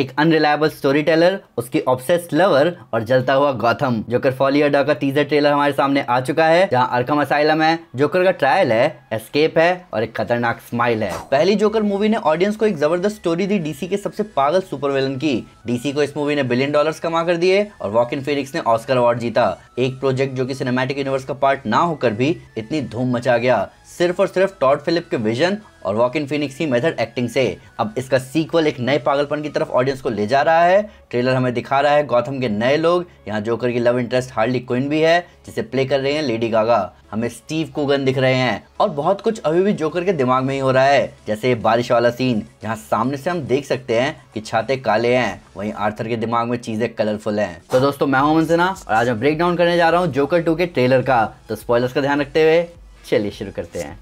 एक unreliable story teller उसकी obsessed lover और जलता हुआ गौथम जोकर फॉलियर डॉ का टीजर ट्रेलर हमारे सामने आ चुका है जहां अर्कम असाइलम है जोकर का ट्रायल है एस्केप है और एक खतरनाक स्माइल है पहली जोकर मूवी ने ऑडियंस को एक जबरदस्त स्टोरी दी डीसी के सबसे पागल सुपर विलन की डीसी को इस मूवी ने बिलियन डॉलर कमा कर दिए और वॉक इन फिनिक्स ने ऑस्कर अवार्ड जीता एक प्रोजेक्ट जो की सिनेमेटिक यूनिवर्स का पार्ट ना होकर भी इतनी धूम मचा गया सिर्फ और सिर्फ टॉड फिलिप के विजन और वॉक इन फिनिक्स की मेथड एक्टिंग से अब इसका सीक्वल एक नए पागलपन की तरफ ऑडियंस को ले जा रहा है ट्रेलर हमें दिखा रहा है गौतम के नए लोग यहाँ जोकर की लव इंटरेस्ट हार्ली क्विन भी है जिसे प्ले कर रहे हैं लेडी गागा हमें स्टीव कोगन दिख रहे हैं और बहुत कुछ अभी भी जोकर के दिमाग में ही हो रहा है जैसे बारिश वाला सीन जहाँ सामने से हम देख सकते हैं कि छाते काले हैं वहीं आर्थर के दिमाग में चीजें कलरफुल हैं तो दोस्तों मैं हूं सिन्हा और आज मैं ब्रेक डाउन करने जा रहा हूँ जोकर टू के ट्रेलर का तो स्पॉयलर्स का ध्यान रखते हुए चलिए शुरू करते हैं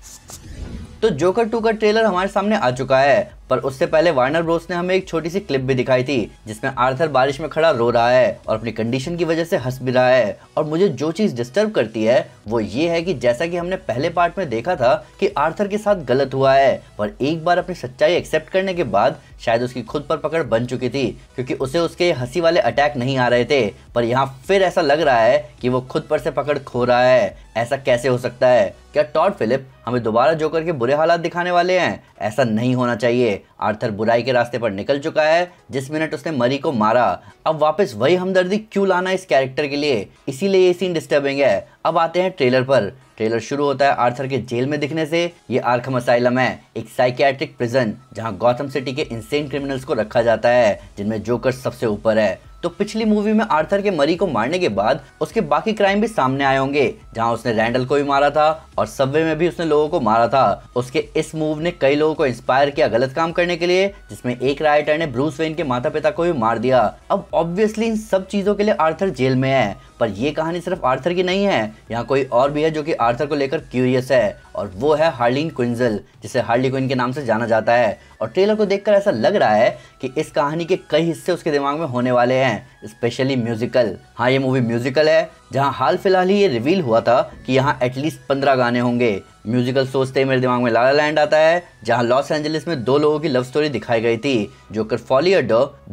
तो जोकर टू का ट्रेलर हमारे सामने आ चुका है पर उससे पहले वार्नर ब्रोस ने हमें एक छोटी सी क्लिप भी दिखाई थी जिसमें आर्थर बारिश में खड़ा रो रहा है और अपनी कंडीशन की वजह से हंस भी रहा है और मुझे जो चीज डिस्टर्ब करती है वो ये है कि जैसा कि हमने पहले पार्ट में देखा था कि आर्थर के साथ गलत हुआ है पर एक बार अपनी सच्चाई एक्सेप्ट करने के बाद शायद उसकी खुद पर पकड़ बन चुकी थी क्योंकि उसे उसके हंसी वाले अटैक नहीं आ रहे थे पर यहाँ फिर ऐसा लग रहा है कि वो खुद पर से पकड़ खो रहा है ऐसा कैसे हो सकता है क्या टॉड फिलिप हमें दोबारा जोकर के बुरे हालात दिखाने वाले हैं ऐसा नहीं होना चाहिए आर्थर बुराई के रास्ते पर निकल चुका है जिस मिनट उसने मरी को मारा अब वापस वही हमदर्दी क्यों लाना इस कैरेक्टर के लिए इसीलिए ये सीन डिस्टर्बिंग है अब आते हैं ट्रेलर पर ट्रेलर शुरू होता है आर्थर के जेल में दिखने से ये आर्खम असाइलम है एक साइकियाट्रिक प्रिजन जहां गौतम सिटी के इंसेंट क्रिमिनल्स को रखा जाता है जिनमें जोकर सबसे ऊपर है तो पिछली मूवी में आर्थर के मरी को मारने के बाद उसके बाकी क्राइम भी सामने आए होंगे जहां उसने रैंडल को भी मारा था और सबवे में भी उसने लोगों को मारा था उसके इस मूव ने कई लोगों को इंस्पायर किया गलत काम करने के लिए जिसमें एक राइटर ने ब्रूस वेन के माता पिता को भी मार दिया अब ऑब्वियसली इन सब चीजों के लिए आर्थर जेल में है पर यह कहानी सिर्फ आर्थर की नहीं है यहाँ कोई और भी है जो कि आर्थर को लेकर क्यूरियस है और वो है हार्लिन क्विंजल जिसे हार्ली क्विन के नाम से जाना जाता है और ट्रेलर को देखकर ऐसा लग रहा है कि इस कहानी के कई हिस्से उसके दिमाग में होने वाले हैं स्पेशली म्यूजिकल हाँ ये मूवी म्यूजिकल है जहाँ हाल फिलहाल ही ये रिवील हुआ था कि यहाँ एटलीस्ट पंद्रह गाने होंगे म्यूजिकल सोचते ही मेरे दिमाग में लाला लैंड आता है जहाँ लॉस एंजलिस में दो लोगों की लव स्टोरी दिखाई गई थी जोकर फॉलियर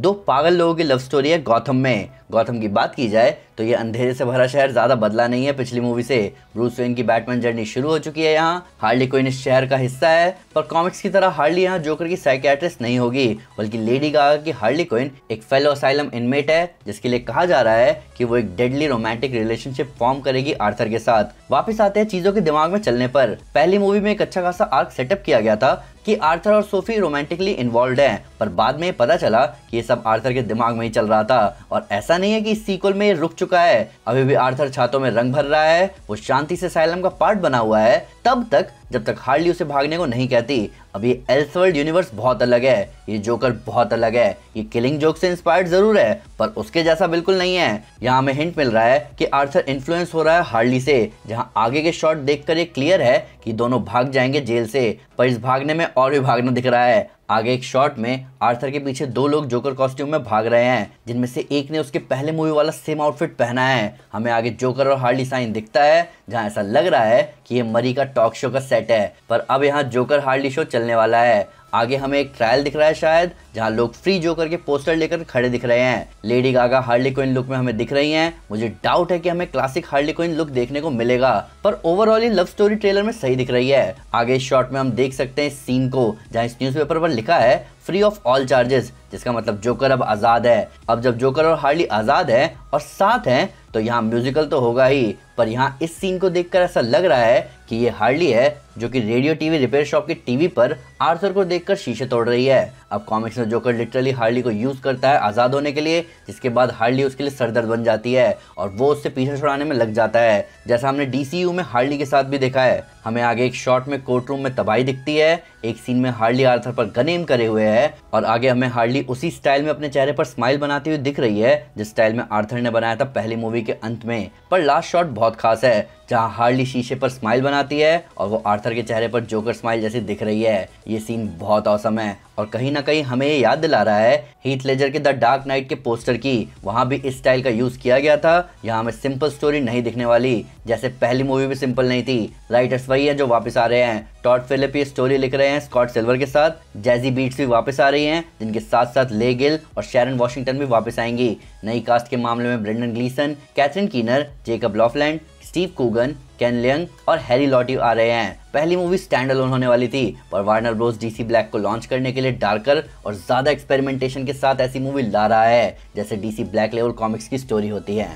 दो पागल लोगों की लव स्टोरी है गौथम में गौतम की बात की जाए तो ये अंधेरे से भरा शहर ज़्यादा बदला नहीं है पिछली मूवी से ब्रूस वेन की बैटमैन जर्नी शुरू हो चुकी है यहाँ हार्ली कोइन इस शहर का हिस्सा है पर कॉमिक्स की तरह हार्ली यहाँ जोकर की साइकियाट्रिस्ट नहीं होगी बल्कि लेडी गागा की हार्ली कोइन एक फेलो असाइलम इनमेट है जिसके लिए कहा जा रहा है कि वो एक डेडली रोमांटिक रिलेशनशिप फॉर्म करेगी आर्थर के साथ वापस आते हैं चीजों के दिमाग में चलने पर पहली मूवी में एक अच्छा खासा आर्क सेटअप किया गया था कि आर्थर और सोफी रोमांटिकली इन्वॉल्व हैं पर बाद में पता चला कि ये सब आर्थर के दिमाग में ही चल रहा था और ऐसा नहीं है कि इस सीक्वल में ये रुक चुका है अभी भी आर्थर छातों में रंग भर रहा है वो शांति से साइलम का पार्ट बना हुआ है तब तक जब तक हार्ली उसे भागने को नहीं कहती अब ये एल्सवर्ल्ड यूनिवर्स बहुत अलग है ये जोकर बहुत अलग है ये किलिंग जोक से इंस्पायर्ड जरूर है पर उसके जैसा बिल्कुल नहीं है यहाँ हमें हिंट मिल रहा है कि आर्थर इन्फ्लुएंस हो रहा है हार्ली से जहाँ आगे के शॉट देखकर ये क्लियर है कि दोनों भाग जाएंगे जेल से पर इस भागने में और भी भागना दिख रहा है आगे एक शॉट में आर्थर के पीछे दो लोग जोकर कॉस्ट्यूम में भाग रहे हैं जिनमें से एक ने उसके पहले मूवी वाला सेम आउटफिट पहना है हमें आगे जोकर और हार्ली साइन दिखता है जहां ऐसा लग रहा है कि ये मरी का टॉक शो का सेट है पर अब यहाँ जोकर हार्ली शो चलने वाला है आगे हमें एक ट्रायल दिख रहा है शायद जहां लोग फ्री जोकर के पोस्टर लेकर खड़े दिख रहे हैं Lady Gaga Harley Quinn look में हमें दिख रही हैं मुझे डाउट है कि हमें क्लासिक हार्ली क्विन लुक देखने को मिलेगा पर ओवरऑल ये लव स्टोरी ट्रेलर में सही दिख रही है आगे इस शॉट में हम देख सकते हैं सीन को जहाँ इस न्यूज पर लिखा है फ्री ऑफ ऑल चार्जेस जिसका मतलब जोकर अब आजाद है अब जब जोकर और हार्ली आजाद है और साथ हैं तो यहाँ म्यूजिकल तो होगा ही पर यहाँ इस सीन को देखकर ऐसा लग रहा है कि ये हार्ली है जो कि रेडियो टीवी रिपेयर शॉप की टीवी पर आर्थर को देखकर शीशे तोड़ रही है अब कॉमिक्स में जोकर लिटरली हार्ली को यूज़ करता है आज़ाद होने के लिए जिसके बाद हार्ली उसके लिए सरदर्द बन जाती है और वो उससे पीछे छुड़ाने में लग जाता है जैसा हमने डीसीयू में हार्ली के साथ भी देखा है हमें आगे एक शॉट में कोर्ट रूम में तबाही दिखती है एक सीन में हार्ली आर्थर पर गनेम करे हुए है और आगे हमें हार्डली उसी स्टाइल में अपने चेहरे पर स्माइल बनाती हुई दिख रही है जिस स्टाइल में आर्थर ने बनाया था पहली मूवी के अंत में पर लास्ट शॉट बहुत बहुत खास है जहाँ हार्ली शीशे पर स्माइल बनाती है और वो आर्थर के चेहरे पर जोकर स्माइल जैसी दिख रही है ये सीन बहुत औसम है और कहीं ना कहीं हमें ये याद दिला रहा है हीट लेजर के द डार्क नाइट के पोस्टर की वहाँ भी इस स्टाइल का यूज़ किया गया था यहाँ हमें सिंपल स्टोरी नहीं दिखने वाली जैसे पहली मूवी भी सिंपल नहीं थी राइटर्स वही है जो वापस आ रहे हैं टॉट फिलिप ये स्टोरी लिख रहे हैं स्कॉट सिल्वर के साथ जैजी बीट्स भी वापस आ रही हैं जिनके साथ साथ ले गिल और शेरन वॉशिंगटन भी वापस आएंगी नई कास्ट के मामले में Brendan Gleeson Catherine Keener Jacob Lofland Steve Coogan Ken Leung और हैरी लॉटी आ रहे हैं पहली मूवी स्टैंड अलोन होने वाली थी पर वार्नर ब्रोस डीसी ब्लैक को लॉन्च करने के लिए डार्कर और ज्यादा एक्सपेरिमेंटेशन के साथ ऐसी मूवी ला रहा है जैसे डीसी ब्लैक लेवल कॉमिक्स की स्टोरी होती है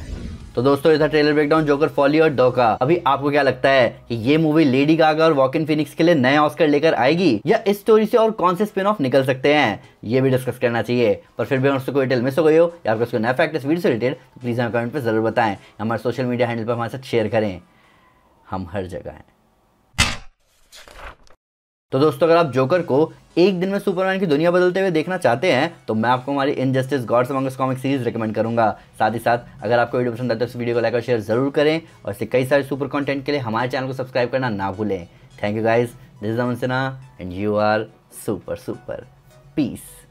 तो दोस्तों ये था ट्रेलर ब्रेकडाउन जोकर फॉली और डोका अभी आपको क्या लगता है कि ये मूवी लेडी गागा और इन फिनिक्स के लिए नया ऑस्कर लेकर आएगी या इस स्टोरी से और कौन से स्पिन ऑफ निकल सकते हैं ये भी डिस्कस करना चाहिए पर फिर भी कोई डिटेल मिस हो गई हो या आपको उसको नया फैक्ट इस वीडियो से रिलेटेड प्लीज़ तो हमें कमेंट पर जरूर बताएं हमारे सोशल मीडिया हैंडल पर हमारे साथ शेयर करें हम हर जगह हैं तो दोस्तों अगर आप जोकर को एक दिन में सुपरमैन की दुनिया बदलते हुए देखना चाहते हैं तो मैं आपको हमारी Injustice Gods Among Us comic series recommend करूंगा साथ ही साथ अगर आपको वीडियो पसंद आता है तो वीडियो को लाइक और शेयर जरूर करें और इससे कई सारे सुपर कंटेंट के लिए हमारे चैनल को सब्सक्राइब करना ना भूलें thank you guys this is Aman Sinha and you are super super piece